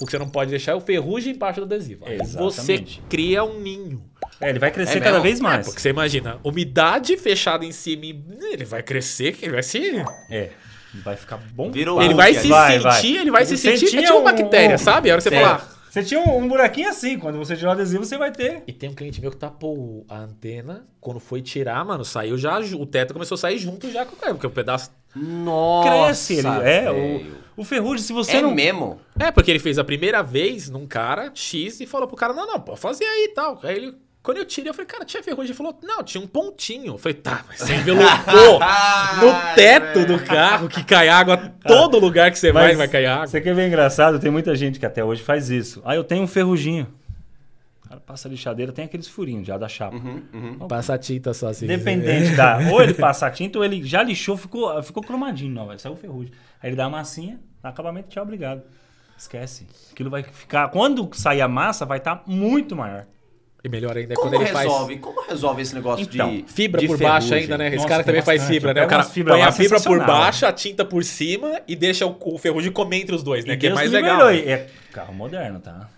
O que você não pode deixar é o ferrugem embaixo do adesivo. Exatamente. Você cria um ninho. É, ele vai crescer é cada vez é, mais. É, porque você imagina, umidade fechada em cima, ele vai crescer, ele vai se. É. Vai ficar bom. Virou ele vai se vai, sentir, vai. ele vai ele se sentir. sentir é uma tipo bactéria, sabe? A hora que você é. falar. Você tinha um, um, buraquinho assim, quando você tirar o adesivo, você vai ter. E tem um cliente meu que tapou a antena, quando foi tirar, mano, saiu já, o teto começou a sair junto já com o porque o pedaço Nossa, cresce. Ele, é, o, o Ferrugem, se você é não... mesmo? É, porque ele fez a primeira vez num cara X e falou pro cara, não, não, pode fazer aí e tal. Aí ele... Quando eu tirei, eu falei, cara, tinha ferrugem. Ele falou, não, tinha um pontinho. Eu falei, tá, mas você envelopou no teto do carro que cai água. Todo lugar que você vai, vai cair água. Você quer ver engraçado? Tem muita gente que até hoje faz isso. Ah, eu tenho um ferruginho. O cara passa a lixadeira, tem aqueles furinhos já da chapa. Uhum, uhum. passa a tinta só assim. Dependente da. Ou ele passa a tinta, ou ele já lixou, ficou, ficou cromadinho, não, sair o ferrugem. Aí ele dá a massinha, Acabamento, tchau, obrigado. Esquece. Aquilo vai ficar. Quando sair a massa, vai estar tá muito maior. E melhor ainda é como quando ele resolve, faz. Como resolve esse negócio então, de. Fibra de por ferrugem. baixo ainda, né? Nossa, esse cara também bastante. faz fibra, né? É o cara fibra põe a fibra por baixo, a tinta por cima e deixa o, o ferrugem comer entre os dois, né? E que é Deus é mais legal. Né? É carro moderno, tá?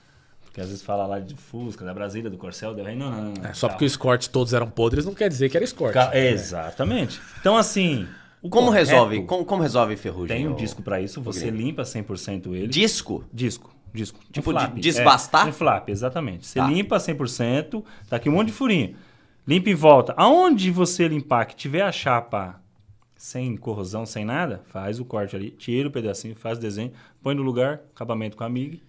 Porque às vezes fala lá de Fusca, da Brasília, do Corcel, do Rei, não, não, não. É, só carro. porque os cortes todos eram podres não quer dizer que era escorte. Car... Né? Exatamente. Então, assim, o como correto, resolve? Como, como, resolve ferrugem? Tem um disco para isso, você limpa 100% ele. Disco? Disco. Disco. Tipo, um flap. desbastar? É, um flap, exatamente. Você tá. limpa 100%, tá aqui um monte de furinho. Limpa em volta. Aonde você limpar, que tiver a chapa sem corrosão, sem nada, faz o corte ali, tira o pedacinho, faz o desenho, põe no lugar, acabamento com a MIG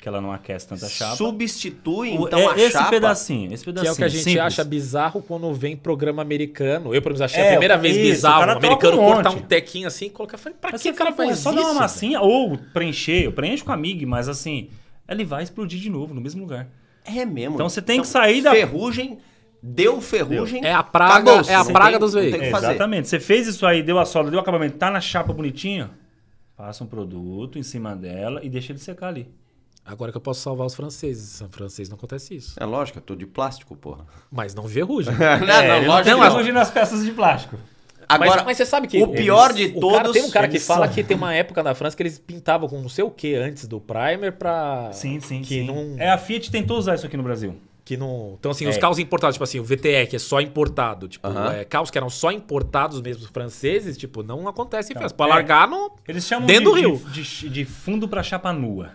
que ela não aquece tanta chapa. Substitui, então, é, a esse chapa? Pedacinho, esse pedacinho. Que é o que a gente simples. acha bizarro quando vem programa americano. Eu, por exemplo, achei é, a primeira vez isso, bizarro. O, americano um cortar um tequinho assim e colocar... Falei, pra que o cara faz Só dar uma massinha ou preencher. Eu preencho com a MIG, mas assim... Ele vai explodir de novo no mesmo lugar. É mesmo. Então você tem então, que sair da... Ferrugem... Deu ferrugem. Deu. É a praga, é a praga tem, dos veículos. Exatamente. Você fez isso aí, deu a solda, deu o acabamento, tá na chapa bonitinho. Passa um produto em cima dela e deixa ele secar ali. Agora que eu posso salvar os franceses. Os franceses não acontece isso. É lógico, é tudo de plástico, porra. Mas não verrugem. não, é, não, lógico não. nas peças de plástico. Agora, mas, mas, você sabe que. O pior eles, de o todos. Cara, tem um cara que fala são. que tem uma época na França que eles pintavam com não sei o que antes do primer pra. Sim, sim. Que sim. Não... É, a Fiat tentou usar isso aqui no Brasil. Que não. Então, assim, é. os carros importados, tipo assim, o VTE, que é só importado, tipo, uh -huh. é, carros que eram só importados mesmo, franceses, tipo, não acontece em tá. França. Pra largar é. no. Eles chamam dentro de, do rio. De, de, de fundo pra chapa nua.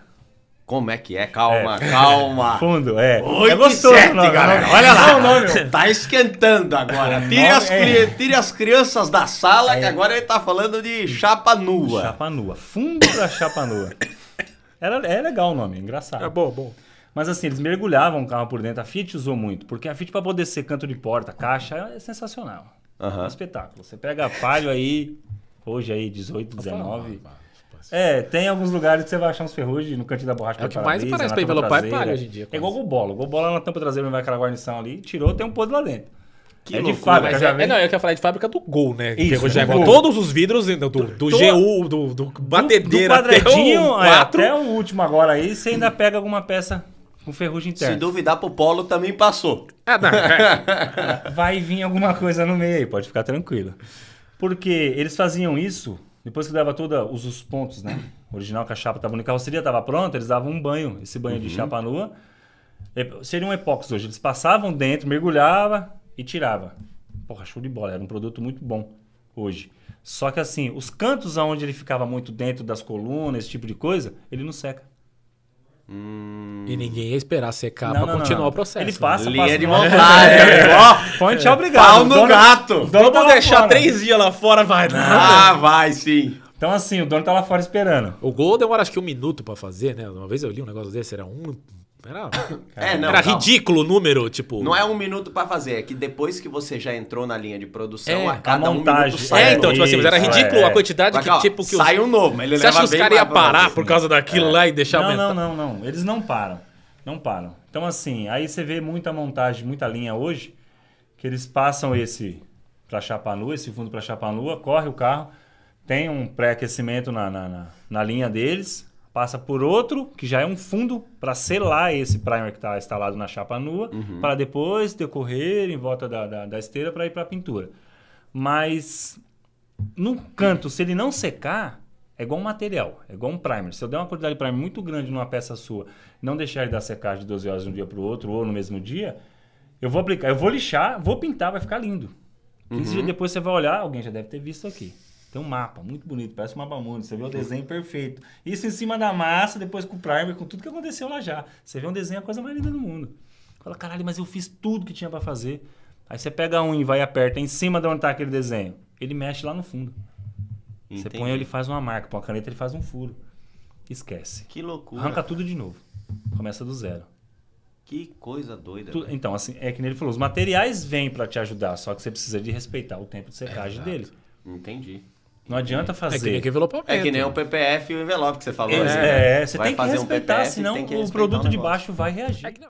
Como é que é? Calma, é. calma. Fundo, é. Oi, é gostoso, sete, nome, galera. Olha lá. Não, Tá esquentando agora. Tire as, é. tire as crianças da sala, é. que agora ele tá falando de chapa nua. Chapa nua. Fundo da chapa nua. Era, é legal o nome, engraçado. É bom, bom. Mas assim, eles mergulhavam o carro por dentro. A Fiat usou muito, porque a Fiat, para poder ser canto de porta, caixa, é sensacional. Uhum. É um espetáculo. Você pega a palho aí, hoje aí, 18, 19. É, tem alguns lugares que você vai achar uns ferrugem no cantinho da borracha. É o que mais é parece pra envelopar e hoje em dia. É igual o bolo, O Golbola na é tampa traseira, não vai aquela guarnição ali, tirou, tem um podre lá dentro. Que é loucura, de fábrica, já é, é, não, eu quero falar de fábrica do Gol, né? Isso, já é Todos os vidros né, do, do, do GU, do, do batedeira do, do até, o É, até o último agora aí, você ainda pega alguma peça com ferrugem interna. Se duvidar pro Polo também passou. Ah, não. Vai vir alguma coisa no meio aí, pode ficar tranquilo. Porque eles faziam isso depois que dava todos os pontos, né? O original que a chapa estava na carroceria, estava pronta, eles davam um banho, esse banho uhum. de chapa nua. Seria um epóxi hoje. Eles passavam dentro, mergulhava e tirava. Porra, show de bola. Era um produto muito bom hoje. Só que assim, os cantos onde ele ficava muito dentro das colunas, esse tipo de coisa, ele não seca. Hum. E ninguém ia esperar secar não, pra não, continuar não. o processo. Ele né? passa, Linha passa, de montagem. É. Né? Ó, fonte é obrigado. Pau no dono, gato. O dono tá deixar fora. três dias lá fora, vai. Não, ah, vai sim. Então, assim, o dono tá lá fora esperando. O gol demora acho que um minuto para fazer, né? Uma vez eu li um negócio desse, era um era, é, não, era ridículo o número, tipo. Não é um minuto para fazer, é que depois que você já entrou na linha de produção, é, a cada a montagem, um sai. É, então, tipo assim, mas era ridículo é, a quantidade que, tipo, que Sai um novo, mas ele Você acha que os caras iam parar por causa daquilo é. lá e deixar não, aumentar? Não, não, não. Eles não param. Não param. Então, assim, aí você vê muita montagem, muita linha hoje, que eles passam esse para chapa lua esse fundo para chapa nua, corre o carro, tem um pré-aquecimento na, na, na, na linha deles, passa por outro, que já é um fundo para selar esse primer que está instalado na chapa nua, uhum. para depois decorrer em volta da, da, da esteira para ir para a pintura. Mas no canto, se ele não secar, é igual um material, é igual um primer. Se eu der uma quantidade de primer muito grande numa peça sua, não deixar ele dar secar de 12 horas de um dia para o outro ou no mesmo dia, eu vou aplicar, eu vou lixar, vou pintar, vai ficar lindo. 15 uhum. dias depois você vai olhar, alguém já deve ter visto aqui. Tem um mapa muito bonito, parece um mapa mundo. Você vê o desenho perfeito. Isso em cima da massa, depois com o primer, com tudo que aconteceu lá já. Você vê um desenho, é a coisa mais linda do mundo. Fala, caralho, mas eu fiz tudo que tinha para fazer. Aí você pega um e vai e aperta em cima de onde tá aquele desenho. Ele mexe lá no fundo. Entendi. Você põe ele faz uma marca, põe a caneta ele faz um furo. Esquece. Que loucura. Arranca tudo de novo. Começa do zero. Que coisa doida. Tu, então, assim, é que ele falou, os materiais vêm para te ajudar, só que você precisa de respeitar o tempo de secagem é, deles. Entendi. Não adianta é fazer. É que nem que envelopamento. É que nem o PPF e o envelope que você falou. É, né? é você vai tem que respeitar, um PPF, senão tem que respeitar o produto um de baixo vai reagir. É que não...